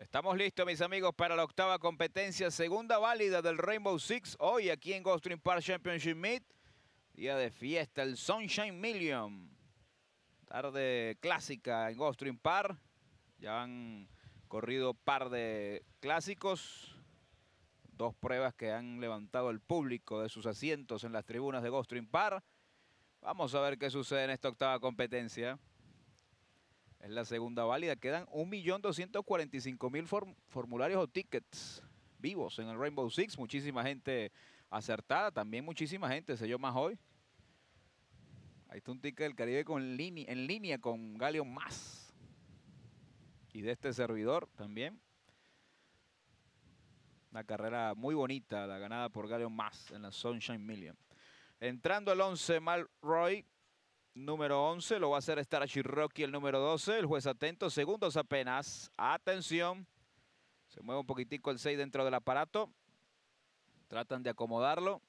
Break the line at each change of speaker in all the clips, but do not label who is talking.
Estamos listos, mis amigos, para la octava
competencia, segunda válida del Rainbow Six, hoy aquí en Stream Park Championship Meet. Día de fiesta, el Sunshine Million. Tarde clásica en Stream Park. Ya han corrido par de clásicos. Dos pruebas que han levantado el público de sus asientos en las tribunas de Stream Park. Vamos a ver qué sucede en esta octava competencia la segunda válida. Quedan 1.245.000 formularios o tickets vivos en el Rainbow Six. Muchísima gente acertada. También muchísima gente selló más hoy. Ahí está un ticket del Caribe con en línea con Galeon Más. Y de este servidor también. Una carrera muy bonita, la ganada por Galeon Más en la Sunshine Million. Entrando el 11, Malroy. Roy número 11, lo va a hacer estar Rocky, el número 12, el juez atento, segundos apenas, atención, se mueve un poquitico el 6 dentro del aparato, tratan de acomodarlo,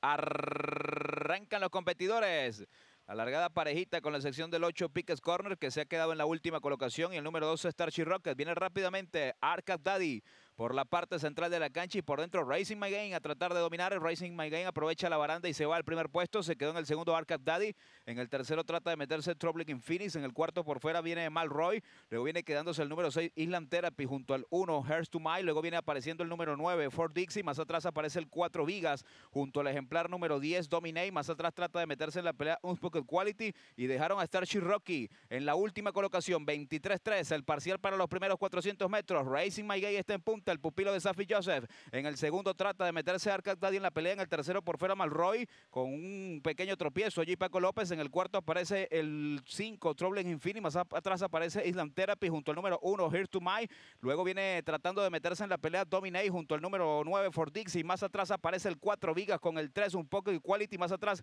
arrancan los competidores, alargada parejita con la sección del 8 Pickers Corner que se ha quedado en la última colocación y el número 12 Starship Rocket viene rápidamente, Arca Daddy, por la parte central de la cancha y por dentro Racing My Gain a tratar de dominar. El Racing My Gain aprovecha la baranda y se va al primer puesto. Se quedó en el segundo Arcad Daddy. En el tercero trata de meterse Troubling Infinis. En el cuarto por fuera viene Mal Roy. Luego viene quedándose el número 6 Island Therapy junto al 1 Hearst to My. Luego viene apareciendo el número 9 Ford Dixie. Más atrás aparece el 4 Vigas junto al ejemplar número 10 Dominate. Más atrás trata de meterse en la pelea Unspoken Quality y dejaron a Starship Rocky en la última colocación. 23-3 el parcial para los primeros 400 metros. Racing My está en punto el pupilo de Safi Joseph. En el segundo trata de meterse a Daddy en la pelea. En el tercero por fuera Malroy con un pequeño tropiezo. Allí Paco López. En el cuarto aparece el 5, Troubling Infinity. Más atrás aparece Island Therapy junto al número 1, Here to My. Luego viene tratando de meterse en la pelea Dominate junto al número 9, For Dixie. Más atrás aparece el 4, Vigas con el 3, un poco de Quality. Más atrás,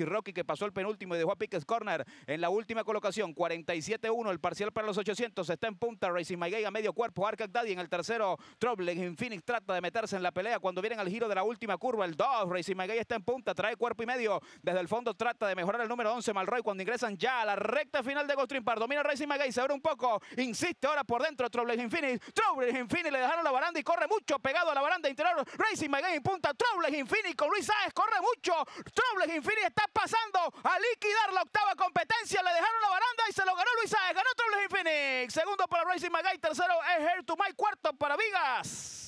Rocky que pasó el penúltimo y dejó a Corner en la última colocación. 47-1 el parcial para los 800. Está en punta Racing My a medio cuerpo. Arcad en el tercero trouble en trata de meterse en la pelea cuando vienen al giro de la última curva. El 2, Racing Magay está en punta, trae cuerpo y medio. Desde el fondo trata de mejorar el número 11, Malroy, cuando ingresan ya a la recta final de Ghost Par. Domina Racing Magay, se abre un poco, insiste ahora por dentro, trouble Infinity, Phoenix. Infinity le dejaron la baranda y corre mucho, pegado a la baranda interior. Racing Magay en punta, Troubles Infinity con Luis Sáez, corre mucho. Troubles Infinity está pasando a liquidar la octava competencia, le dejaron la baranda y se lo ganó Luis Sáez. Ganó Segundo para Racing Magay. Tercero es Hair to My. Cuarto para Vigas.